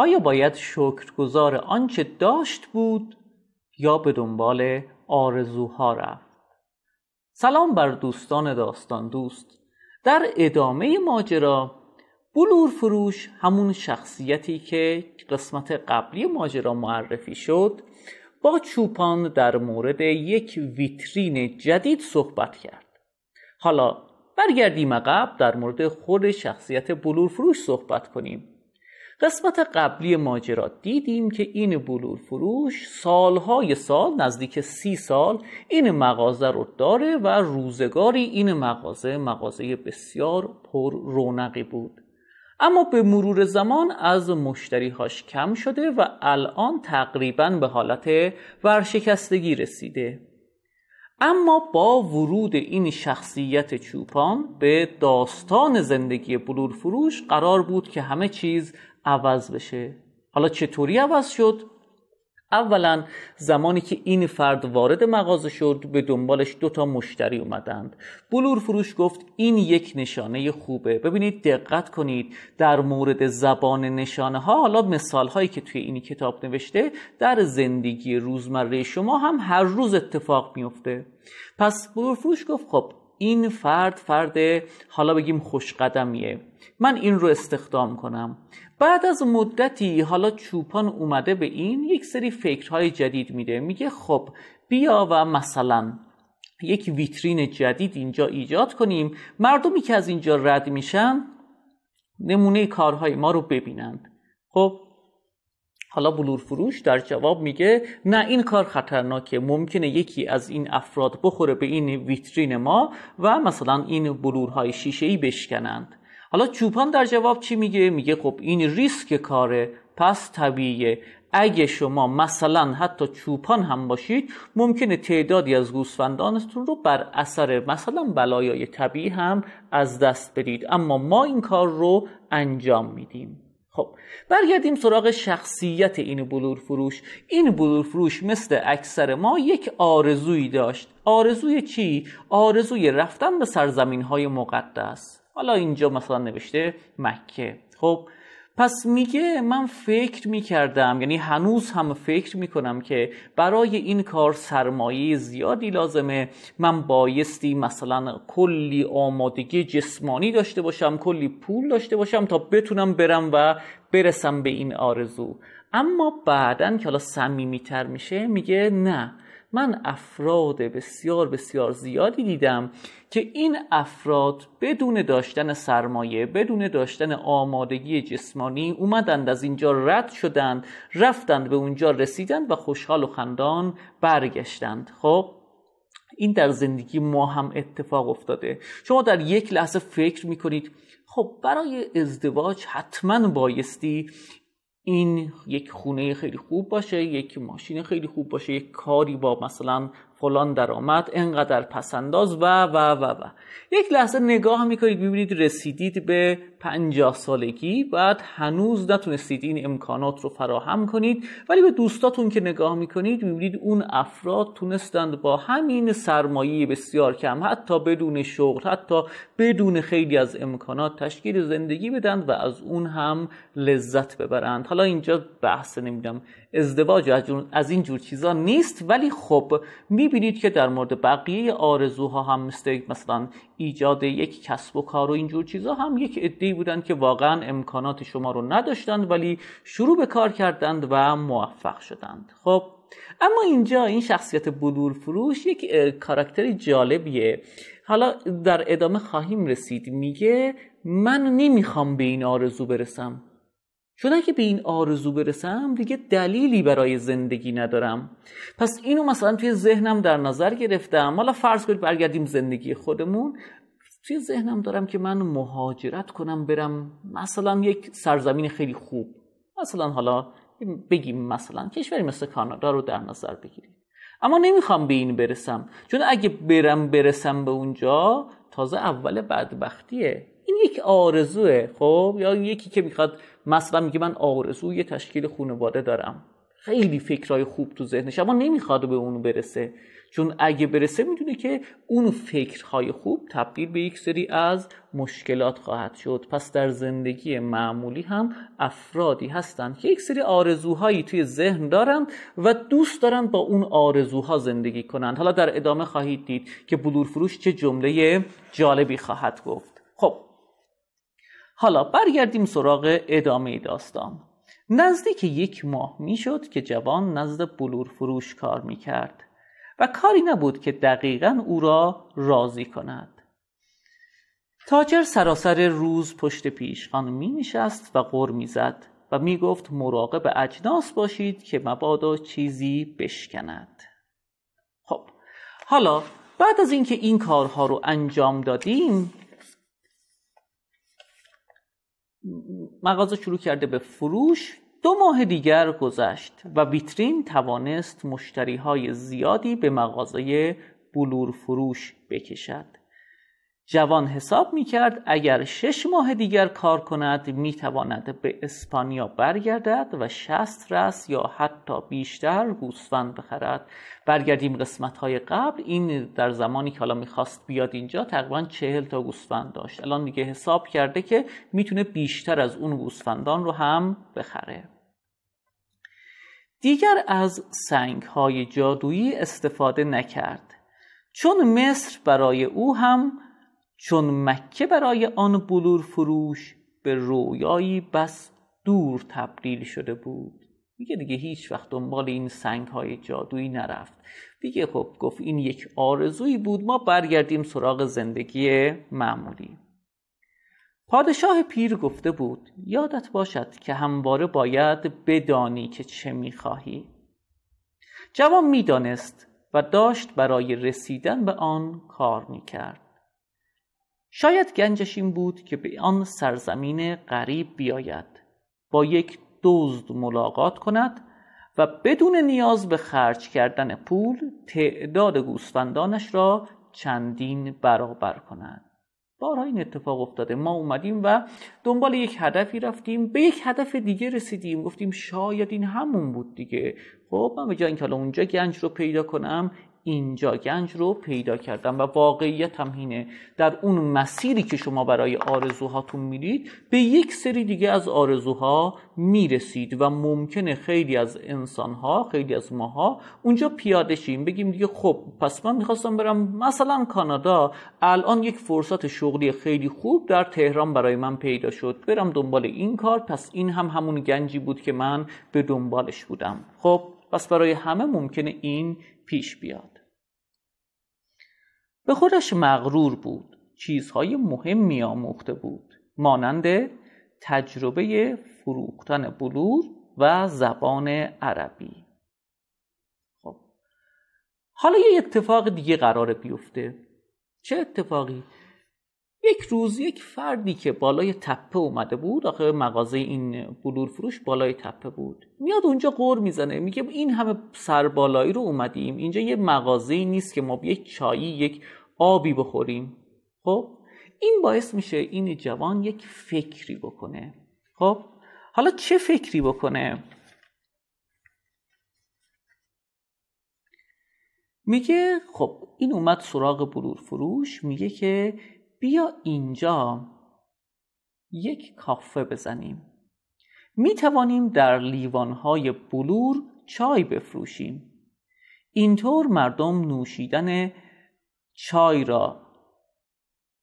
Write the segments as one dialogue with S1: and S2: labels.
S1: آیا باید شکرگزار آنچه داشت بود یا به دنبال آرزوها رفت سلام بر دوستان داستان دوست در ادامه ماجرا بلور فروش همون شخصیتی که قسمت قبلی ماجرا معرفی شد با چوپان در مورد یک ویترین جدید صحبت کرد حالا برگردیم عقب در مورد خود شخصیت بلور فروش صحبت کنیم قسمت قبلی ماجرا دیدیم که این بلور فروش سالهای سال نزدیک سی سال این مغازه رو داره و روزگاری این مغازه مغازه بسیار پر رونقی بود اما به مرور زمان از مشتریهاش کم شده و الان تقریبا به حالت ورشکستگی رسیده اما با ورود این شخصیت چوپان به داستان زندگی بلور فروش قرار بود که همه چیز عوض بشه حالا چطوری عوض شد اولا زمانی که این فرد وارد مغازه شد به دنبالش دوتا مشتری اومدند بلور فروش گفت این یک نشانه خوبه ببینید دقت کنید در مورد زبان نشانه ها حالا مثال هایی که توی این کتاب نوشته در زندگی روزمره شما هم هر روز اتفاق میفته پس بلور فروش گفت خب این فرد فرد حالا بگیم خوشقدمیه من این رو استخدام کنم بعد از مدتی حالا چوپان اومده به این یک سری فکرهای جدید میده میگه خب بیا و مثلا یک ویترین جدید اینجا ایجاد کنیم مردمی که از اینجا رد میشن نمونه کارهای ما رو ببینند خب حالا بلور فروش در جواب میگه نه این کار خطرناکه ممکنه یکی از این افراد بخوره به این ویترین ما و مثلا این بلورهای شیشه ای بشکنند حالا چوپان در جواب چی میگه میگه خب این ریسک کاره پس طبیعیه اگه شما مثلا حتی چوپان هم باشید ممکنه تعدادی از گوسفندانتون رو بر اثر مثلا بلایای طبیعی هم از دست بدید اما ما این کار رو انجام میدیم خب برگردیم سراغ شخصیت این بلور فروش این بلور فروش مثل اکثر ما یک آرزویی داشت آرزوی چی؟ آرزوی رفتن به سرزمین های مقدس حالا اینجا مثلا نوشته مکه خب پس میگه من فکر میکردم یعنی هنوز هم فکر میکنم که برای این کار سرمایه زیادی لازمه من بایستی مثلا کلی آمادگی جسمانی داشته باشم کلی پول داشته باشم تا بتونم برم و برسم به این آرزو اما بعدا که حالا صمیمیتر میشه میگه نه من افراد بسیار بسیار زیادی دیدم که این افراد بدون داشتن سرمایه بدون داشتن آمادگی جسمانی اومدند از اینجا رد شدند رفتند به اونجا رسیدند و خوشحال و خندان برگشتند خب این در زندگی ما هم اتفاق افتاده شما در یک لحظه فکر میکنید خب برای ازدواج حتما بایستی این یک خونه خیلی خوب باشه یک ماشین خیلی خوب باشه یک کاری با مثلا فلان درآمد انقدر پسنداز و و و و یک لحظه نگاه میکنید ببینید رسیدید به پنجاه سالگی بعد هنوز نتونستید این امکانات رو فراهم کنید ولی به دوستاتون که نگاه میکنید میبینید اون افراد تونستند با همین سرمایه بسیار کم حتی بدون شغل حتی بدون خیلی از امکانات تشکیل زندگی بدن و از اون هم لذت ببرند حالا اینجا بحث نمیدم ازدواج از این جور چیزا نیست ولی خب می میبینید که در مورد بقیه آرزوها هم مثل مثلا ایجاد یک کسب و کار و اینجور چیزها هم یک ادهی بودند که واقعا امکانات شما رو نداشتند ولی شروع به کار کردند و موفق شدند خب اما اینجا این شخصیت بلور فروش یک کاراکتر جالبیه حالا در ادامه خواهیم رسید میگه من نمیخوام به این آرزو برسم چون اگه به این آرزو برسم دیگه دلیلی برای زندگی ندارم پس اینو مثلا توی ذهنم در نظر گرفتم حالا فرض کنید برگردیم زندگی خودمون توی ذهنم دارم که من مهاجرت کنم برم مثلا یک سرزمین خیلی خوب مثلا حالا بگیم مثلا کشوری مثل کانادا رو در نظر بگیریم اما نمیخوام به این برسم چون اگه برم برسم به اونجا تازه اول بدبختیه این یک آرزوه خب یا یکی که میخواد مثلا میگه من آرزو یه تشکیل خانواده دارم خیلی فکرهای خوب تو ذهنش اما نمیخواد به اونو برسه چون اگه برسه میدونه که اون فکرهای خوب تبدیل به یک سری از مشکلات خواهد شد پس در زندگی معمولی هم افرادی هستند که یک سری آرزوهایی توی ذهن دارند و دوست دارند با اون آرزوها زندگی کنند حالا در ادامه خواهید دید که بلور فروش چه جمله جالبی خواهد گفت خب حالا برگردیم سراغ ادامه داستان نزدیک یک ماه میشد که جوان نزد بلور فروش کار میکرد و کاری نبود که دقیقا او را راضی کند تاجر سراسر روز پشت پیشخان می نشست و غر می زد و می گفت مراقب اجناس باشید که مبادا چیزی بشکند خب حالا بعد از اینکه این کارها رو انجام دادیم مغازه شروع کرده به فروش دو ماه دیگر گذشت و ویترین توانست مشتری های زیادی به مغازه بلور فروش بکشد جوان حساب می کرد اگر شش ماه دیگر کار کند می به اسپانیا برگردد و شست رس یا حتی بیشتر گوسفند بخرد برگردیم قسمت های قبل این در زمانی که حالا میخواست بیاد اینجا تقریبا چهل تا گوسفند داشت الان دیگه حساب کرده که میتونه بیشتر از اون گوسفندان رو هم بخره دیگر از سنگ های جادویی استفاده نکرد چون مصر برای او هم چون مکه برای آن بلور فروش به رویایی بس دور تبدیل شده بود میگه دیگه هیچ وقت دنبال این سنگ های جادویی نرفت دیگه خب گفت این یک آرزویی بود ما برگردیم سراغ زندگی معمولی پادشاه پیر گفته بود یادت باشد که همواره باید بدانی که چه میخواهی جوان میدانست و داشت برای رسیدن به آن کار میکرد شاید گنجش این بود که به آن سرزمین غریب بیاید با یک دزد ملاقات کند و بدون نیاز به خرج کردن پول تعداد گوسفندانش را چندین برابر کند بارها این اتفاق افتاده ما اومدیم و دنبال یک هدفی رفتیم به یک هدف دیگه رسیدیم گفتیم شاید این همون بود دیگه خب من به جای اینکه حالا اونجا گنج رو پیدا کنم اینجا گنج رو پیدا کردم و واقعیت هم اینه در اون مسیری که شما برای آرزوهاتون میرید به یک سری دیگه از آرزوها میرسید و ممکنه خیلی از انسانها خیلی از ماها اونجا پیاده شیم بگیم دیگه خب پس من میخواستم برم مثلا کانادا الان یک فرصت شغلی خیلی خوب در تهران برای من پیدا شد برم دنبال این کار پس این هم همون گنجی بود که من به دنبالش بودم خب پس برای همه ممکنه این پیش بیاد به خودش مغرور بود چیزهای مهمی آموخته بود مانند تجربه فروختن بلور و زبان عربی خب. حالا یه اتفاق دیگه قرار بیفته چه اتفاقی؟ یک روز یک فردی که بالای تپه اومده بود آخه مغازه این بلور فروش بالای تپه بود میاد اونجا قور میزنه میگه این همه سربالایی رو اومدیم اینجا یه مغازه نیست که ما یک چایی یک آبی بخوریم خب این باعث میشه این جوان یک فکری بکنه خب حالا چه فکری بکنه میگه خب این اومد سراغ بلور فروش میگه که بیا اینجا یک کافه بزنیم می توانیم در لیوانهای بلور چای بفروشیم اینطور مردم نوشیدن چای را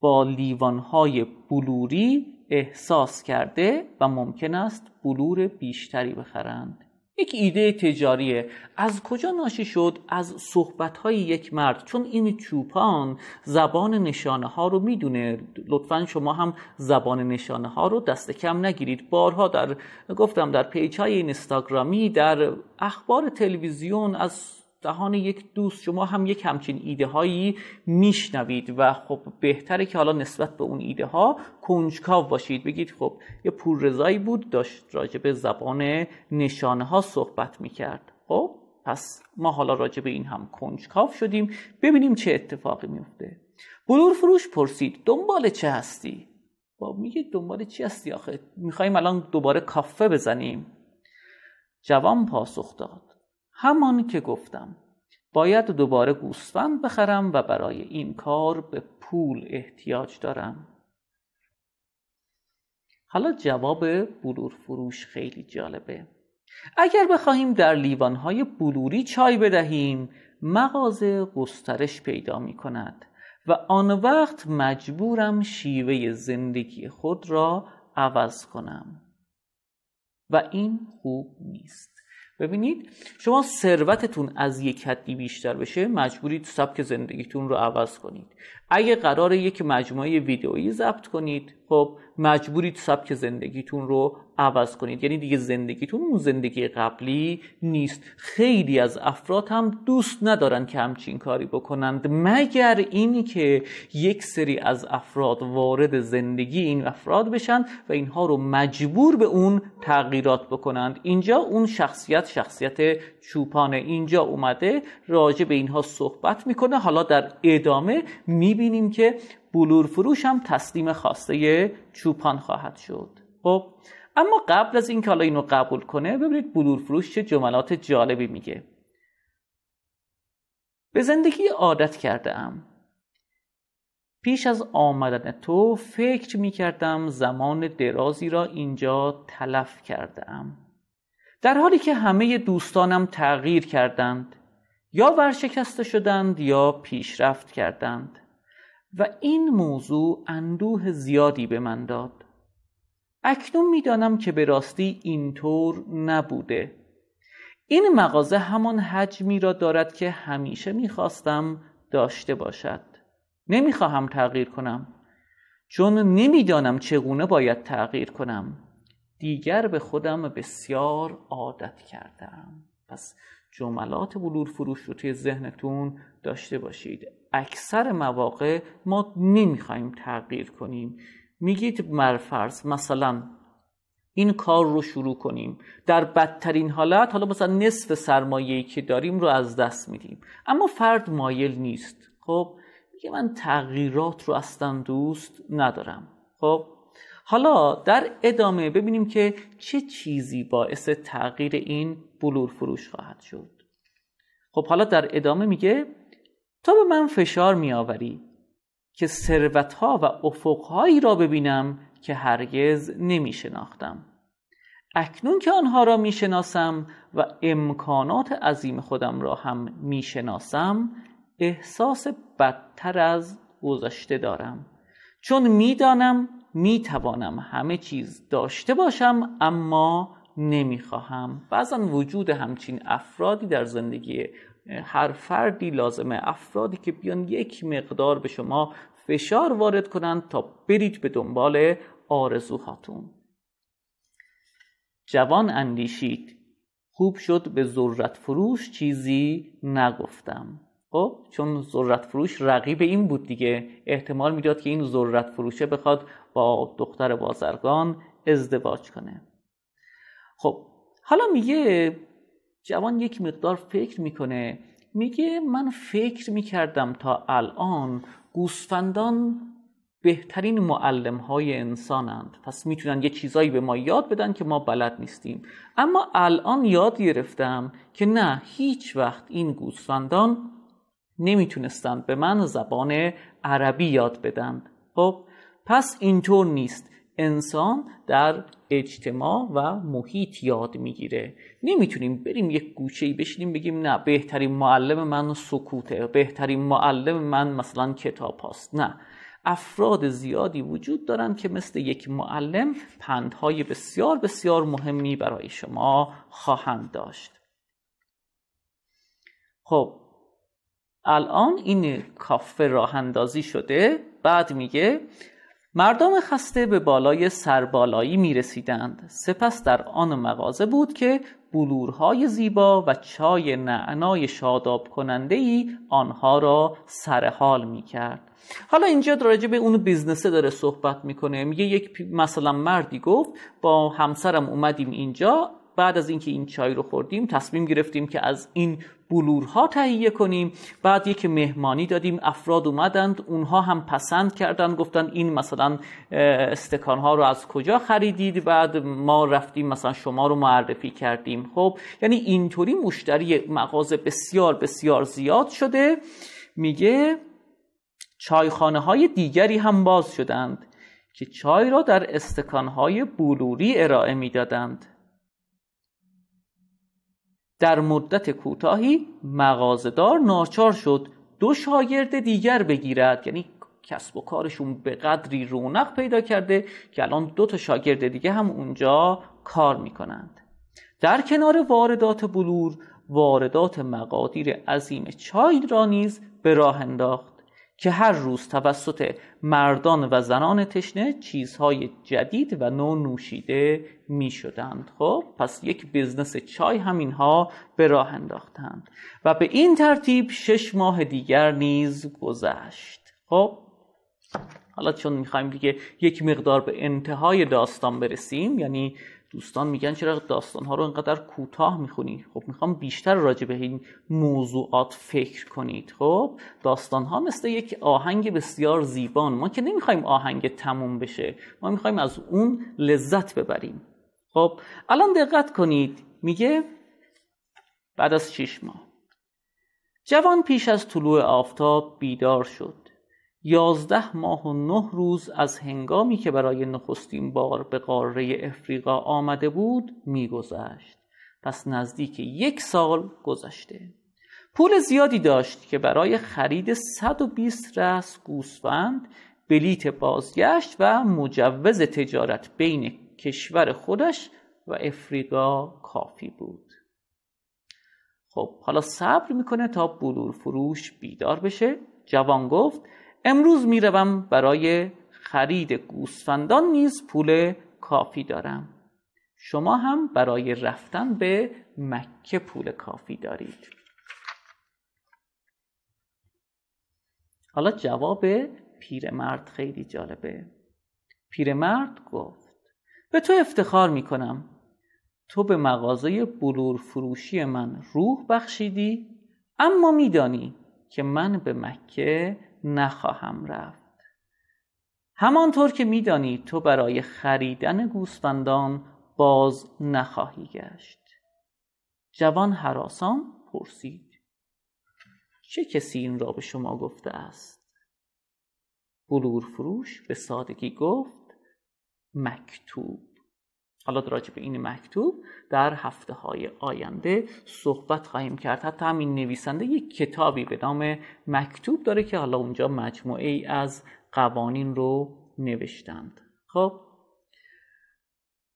S1: با لیوانهای بلوری احساس کرده و ممکن است بلور بیشتری بخرند یک ایده تجاریه از کجا ناشی شد از صحبت های یک مرد چون این چوپان زبان نشانه ها رو میدونه لطفا شما هم زبان نشانه ها رو دست کم نگیرید بارها در گفتم در پیچ های اینستاگرامی در اخبار تلویزیون از دهان یک دوست شما هم یک همچین ایده هایی میشنوید و خب بهتره که حالا نسبت به اون ایده ها کنجکاو باشید بگید خب یه پور رضایی بود داشت راجع به زبان نشانه ها صحبت میکرد خب پس ما حالا راجع به این هم کنجکاو شدیم ببینیم چه اتفاقی میفته بلور فروش پرسید دنبال چه هستی؟ با میگه دنبال چی هستی آخه میخواییم الان دوباره کافه بزنیم جوان پاسخ داد همان که گفتم باید دوباره گوسفند بخرم و برای این کار به پول احتیاج دارم حالا جواب بلور فروش خیلی جالبه اگر بخواهیم در لیوانهای بلوری چای بدهیم مغازه گسترش پیدا می کند و آن وقت مجبورم شیوه زندگی خود را عوض کنم و این خوب نیست ببینید شما ثروتتون از یک حدی بیشتر بشه مجبورید سبک زندگیتون رو عوض کنید اگه قرار یک مجموعه ویدئویی ضبط کنید خب مجبورید سبک زندگیتون رو عوض کنید یعنی دیگه زندگیتون اون زندگی قبلی نیست خیلی از افراد هم دوست ندارن که همچین کاری بکنند مگر اینی که یک سری از افراد وارد زندگی این افراد بشن و اینها رو مجبور به اون تغییرات بکنند اینجا اون شخصیت شخصیت چوپان اینجا اومده راجع به اینها صحبت میکنه حالا در ادامه میبینیم که بلور فروش هم تسلیم خواسته چوپان خواهد شد خب اما قبل از اینکه حالا اینو قبول کنه ببینید بلور فروش چه جملات جالبی میگه به زندگی عادت کرده ام پیش از آمدن تو فکر می زمان درازی را اینجا تلف کرده ام در حالی که همه دوستانم تغییر کردند یا ورشکسته شدند یا پیشرفت کردند و این موضوع اندوه زیادی به من داد اکنون میدانم که به راستی اینطور نبوده این مغازه همان حجمی را دارد که همیشه میخواستم داشته باشد نمیخواهم تغییر کنم چون نمیدانم چگونه باید تغییر کنم دیگر به خودم بسیار عادت کردم پس جملات بلور فروش رو توی ذهنتون داشته باشید اکثر مواقع ما نمیخوایم تغییر کنیم میگید مرفرس مثلا این کار رو شروع کنیم در بدترین حالت حالا مثلا نصف سرمایه‌ای که داریم رو از دست میدیم اما فرد مایل نیست خب میگه من تغییرات رو اصلا دوست ندارم خب حالا در ادامه ببینیم که چه چیزی باعث تغییر این بلور فروش خواهد شد خب حالا در ادامه میگه تو به من فشار میآوری که ها و افقهایی را ببینم که هرگز نمی اکنون که آنها را می شناسم و امکانات عظیم خودم را هم می شناسم احساس بدتر از گذشته دارم چون میدانم می توانم همه چیز داشته باشم اما نمیخواهم بعضا وجود همچین افرادی در زندگی هر فردی لازمه افرادی که بیان یک مقدار به شما فشار وارد کنند تا برید به دنبال آرزوهاتون جوان اندیشید خوب شد به ذرت فروش چیزی نگفتم خب چون ذرت فروش رقیب این بود دیگه احتمال میداد که این ذرت فروشه بخواد با دختر بازرگان ازدواج کنه خب حالا میگه جوان یک مقدار فکر میکنه میگه من فکر میکردم تا الان گوسفندان بهترین معلم های انسانند پس میتونن یه چیزایی به ما یاد بدن که ما بلد نیستیم اما الان یاد گرفتم که نه هیچ وقت این گوسفندان نمیتونستند به من زبان عربی یاد بدن خب پس اینطور نیست انسان در اجتماع و محیط یاد میگیره نمیتونیم بریم یک گوشه بشینیم بگیم نه بهترین معلم من سکوته بهترین معلم من مثلا کتاب هاست نه افراد زیادی وجود دارند که مثل یک معلم پندهای بسیار بسیار مهمی برای شما خواهند داشت خب الان این کافه راه اندازی شده بعد میگه مردم خسته به بالای سربالایی میرسیدند سپس در آن مغازه بود که بلورهای زیبا و چای نعنای شاداب کننده ای آنها را سرحال می کرد. حالا اینجا راجع به اون بیزنسه داره صحبت میکنه میگه یک مثلا مردی گفت با همسرم اومدیم اینجا بعد از اینکه این چای رو خوردیم تصمیم گرفتیم که از این بلورها تهیه کنیم بعد یک مهمانی دادیم افراد اومدند اونها هم پسند کردند گفتن این مثلا استکانها رو از کجا خریدید بعد ما رفتیم مثلا شما رو معرفی کردیم خب یعنی اینطوری مشتری مغازه بسیار بسیار زیاد شده میگه چایخانه های دیگری هم باز شدند که چای را در استکانهای بلوری ارائه میدادند در مدت کوتاهی مغازدار ناچار شد دو شاگرد دیگر بگیرد یعنی کسب و کارشون به قدری رونق پیدا کرده که الان دو تا شاگرد دیگه هم اونجا کار میکنند در کنار واردات بلور واردات مقادیر عظیم چای را نیز به راه انداخت که هر روز توسط مردان و زنان تشنه چیزهای جدید و نو نوشیده می شدند خب پس یک بزنس چای همینها به راه انداختند و به این ترتیب شش ماه دیگر نیز گذشت خب حالا چون میخوایم دیگه یک مقدار به انتهای داستان برسیم یعنی دوستان میگن چرا داستان ها رو انقدر کوتاه میخونی خب میخوام بیشتر راجع به این موضوعات فکر کنید خب داستان ها مثل یک آهنگ بسیار زیبان ما که نمیخوایم آهنگ تموم بشه ما میخوایم از اون لذت ببریم خب الان دقت کنید میگه بعد از شش ماه جوان پیش از طلوع آفتاب بیدار شد یازده ماه و نه روز از هنگامی که برای نخستین بار به قاره افریقا آمده بود میگذشت پس نزدیک یک سال گذشته پول زیادی داشت که برای خرید 120 رس گوسفند بلیت بازگشت و مجوز تجارت بین کشور خودش و افریقا کافی بود خب حالا صبر میکنه تا بلور فروش بیدار بشه جوان گفت امروز میروم برای خرید گوسفندان نیز پول کافی دارم شما هم برای رفتن به مکه پول کافی دارید حالا جواب پیرمرد خیلی جالبه پیرمرد گفت به تو افتخار می کنم تو به مغازه بلور فروشی من روح بخشیدی اما میدانی که من به مکه نخواهم رفت همانطور که میدانی تو برای خریدن گوسفندان باز نخواهی گشت جوان حراسان پرسید چه کسی این را به شما گفته است بلور فروش به سادگی گفت مکتوب حالا راجع به این مکتوب در هفته های آینده صحبت خواهیم کرد حتی همین نویسنده یک کتابی به نام مکتوب داره که حالا اونجا مجموعه ای از قوانین رو نوشتند خب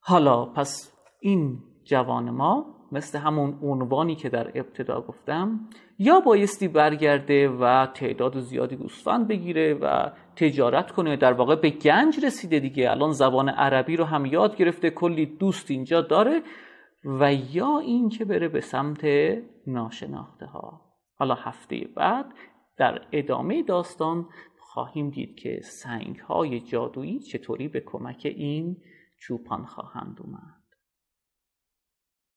S1: حالا پس این جوان ما مثل همون عنوانی که در ابتدا گفتم یا بایستی برگرده و تعداد زیادی گوسفند بگیره و تجارت کنه در واقع به گنج رسیده دیگه الان زبان عربی رو هم یاد گرفته کلی دوست اینجا داره و یا اینکه بره به سمت ناشناخته ها حالا هفته بعد در ادامه داستان خواهیم دید که سنگ های جادویی چطوری به کمک این چوپان خواهند اومد